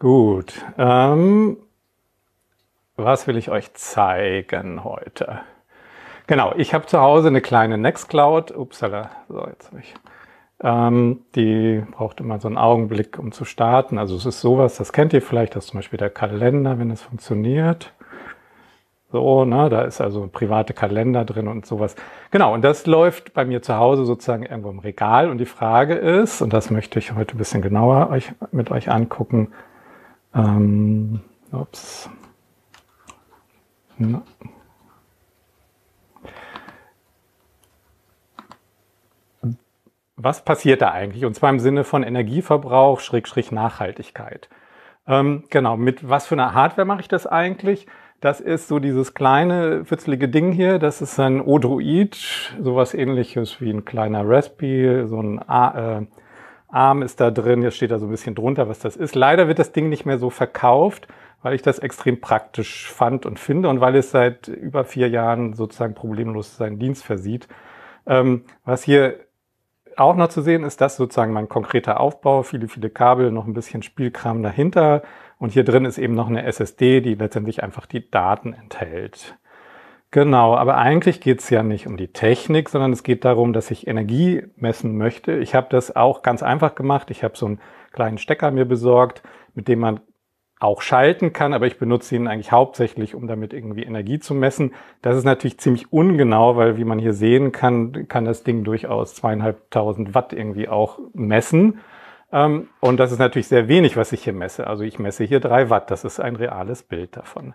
Gut, ähm, was will ich euch zeigen heute? Genau, ich habe zu Hause eine kleine Nextcloud. Upsala, so jetzt habe ich. Ähm, die braucht immer so einen Augenblick, um zu starten. Also es ist sowas, das kennt ihr vielleicht, das ist zum Beispiel der Kalender, wenn es funktioniert. So, ne, da ist also ein private Kalender drin und sowas. Genau, und das läuft bei mir zu Hause sozusagen irgendwo im Regal. Und die Frage ist, und das möchte ich heute ein bisschen genauer euch, mit euch angucken, ähm, ups. Na. Was passiert da eigentlich? Und zwar im Sinne von Energieverbrauch, Schrägstrich Nachhaltigkeit. Ähm, genau, mit was für einer Hardware mache ich das eigentlich? Das ist so dieses kleine, fitzelige Ding hier. Das ist ein Odroid, sowas ähnliches wie ein kleiner Raspberry, so ein A, äh, Arm ist da drin, jetzt steht da so ein bisschen drunter, was das ist. Leider wird das Ding nicht mehr so verkauft, weil ich das extrem praktisch fand und finde und weil es seit über vier Jahren sozusagen problemlos seinen Dienst versieht. Ähm, was hier auch noch zu sehen ist, das sozusagen mein konkreter Aufbau, viele, viele Kabel, noch ein bisschen Spielkram dahinter. Und hier drin ist eben noch eine SSD, die letztendlich einfach die Daten enthält. Genau, aber eigentlich geht es ja nicht um die Technik, sondern es geht darum, dass ich Energie messen möchte. Ich habe das auch ganz einfach gemacht. Ich habe so einen kleinen Stecker mir besorgt, mit dem man auch schalten kann, aber ich benutze ihn eigentlich hauptsächlich, um damit irgendwie Energie zu messen. Das ist natürlich ziemlich ungenau, weil wie man hier sehen kann, kann das Ding durchaus zweieinhalbtausend Watt irgendwie auch messen. Ähm, und das ist natürlich sehr wenig, was ich hier messe. Also ich messe hier drei Watt. Das ist ein reales Bild davon.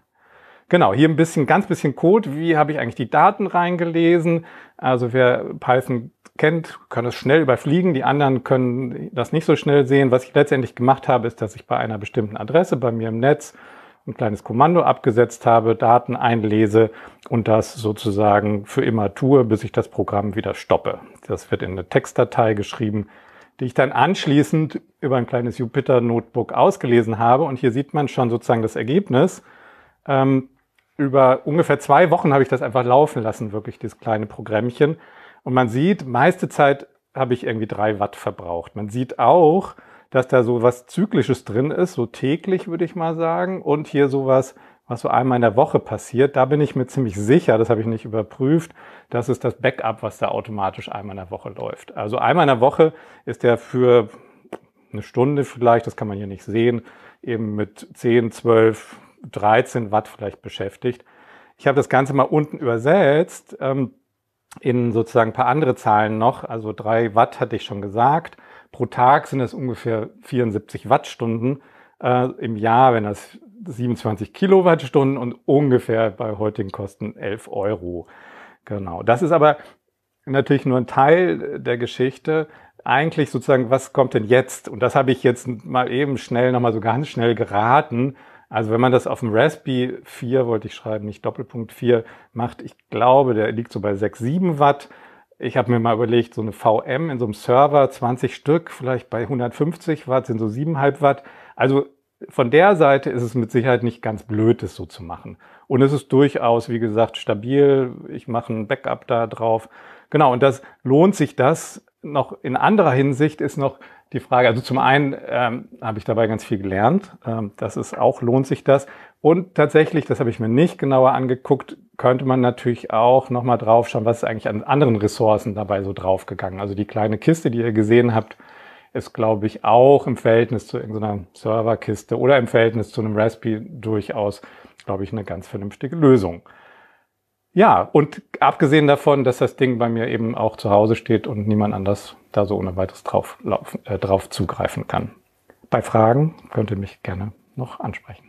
Genau, hier ein bisschen, ganz bisschen Code. Wie habe ich eigentlich die Daten reingelesen? Also wer Python kennt, kann es schnell überfliegen. Die anderen können das nicht so schnell sehen. Was ich letztendlich gemacht habe, ist, dass ich bei einer bestimmten Adresse bei mir im Netz ein kleines Kommando abgesetzt habe, Daten einlese und das sozusagen für immer tue, bis ich das Programm wieder stoppe. Das wird in eine Textdatei geschrieben, die ich dann anschließend über ein kleines Jupyter-Notebook ausgelesen habe. Und hier sieht man schon sozusagen das Ergebnis. Ähm, über ungefähr zwei Wochen habe ich das einfach laufen lassen, wirklich dieses kleine Programmchen. Und man sieht, meiste Zeit habe ich irgendwie drei Watt verbraucht. Man sieht auch, dass da so was Zyklisches drin ist, so täglich würde ich mal sagen. Und hier sowas, was so einmal in der Woche passiert. Da bin ich mir ziemlich sicher, das habe ich nicht überprüft, das ist das Backup, was da automatisch einmal in der Woche läuft. Also einmal in der Woche ist der für eine Stunde vielleicht, das kann man hier nicht sehen, eben mit 10, 12, 13 Watt vielleicht beschäftigt. Ich habe das Ganze mal unten übersetzt ähm, in sozusagen ein paar andere Zahlen noch. Also 3 Watt hatte ich schon gesagt. Pro Tag sind es ungefähr 74 Wattstunden. Äh, Im Jahr wären das 27 Kilowattstunden und ungefähr bei heutigen Kosten 11 Euro. Genau. Das ist aber natürlich nur ein Teil der Geschichte. Eigentlich sozusagen, was kommt denn jetzt? Und das habe ich jetzt mal eben schnell, nochmal so ganz schnell geraten, also wenn man das auf dem Raspberry 4, wollte ich schreiben, nicht Doppelpunkt 4, macht, ich glaube, der liegt so bei 6, 7 Watt. Ich habe mir mal überlegt, so eine VM in so einem Server, 20 Stück, vielleicht bei 150 Watt, sind so 7,5 Watt. Also von der Seite ist es mit Sicherheit nicht ganz blöd, das so zu machen. Und es ist durchaus, wie gesagt, stabil. Ich mache ein Backup da drauf. Genau, und das lohnt sich das noch in anderer Hinsicht ist noch die Frage. Also zum einen ähm, habe ich dabei ganz viel gelernt. Ähm, das ist auch, lohnt sich das. Und tatsächlich, das habe ich mir nicht genauer angeguckt, könnte man natürlich auch nochmal drauf schauen, was ist eigentlich an anderen Ressourcen dabei so draufgegangen. Also die kleine Kiste, die ihr gesehen habt, ist, glaube ich, auch im Verhältnis zu irgendeiner Serverkiste oder im Verhältnis zu einem Raspberry durchaus, glaube ich, eine ganz vernünftige Lösung. Ja, und abgesehen davon, dass das Ding bei mir eben auch zu Hause steht und niemand anders da so ohne weiteres drauf, äh, drauf zugreifen kann. Bei Fragen könnt ihr mich gerne noch ansprechen.